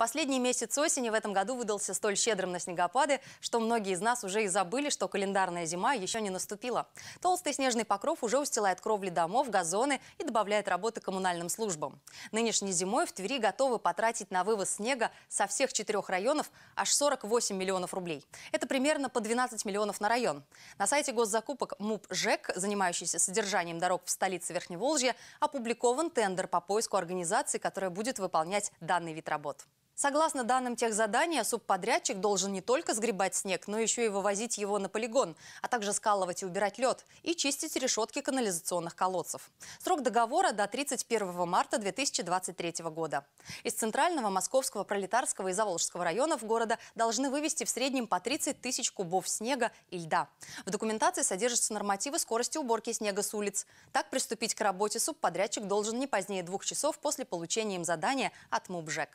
Последний месяц осени в этом году выдался столь щедрым на снегопады, что многие из нас уже и забыли, что календарная зима еще не наступила. Толстый снежный покров уже устилает кровли домов, газоны и добавляет работы коммунальным службам. Нынешней зимой в Твери готовы потратить на вывоз снега со всех четырех районов аж 48 миллионов рублей. Это примерно по 12 миллионов на район. На сайте госзакупок МУП ЖЭК, занимающийся содержанием дорог в столице Верхневолжья, опубликован тендер по поиску организации, которая будет выполнять данный вид работ. Согласно данным техзадания, субподрядчик должен не только сгребать снег, но еще и вывозить его на полигон, а также скалывать и убирать лед и чистить решетки канализационных колодцев. Срок договора до 31 марта 2023 года. Из центрального, московского, пролетарского и заволжского районов города должны вывести в среднем по 30 тысяч кубов снега и льда. В документации содержатся нормативы скорости уборки снега с улиц. Так приступить к работе субподрядчик должен не позднее двух часов после получения им задания от МУБЖЭК.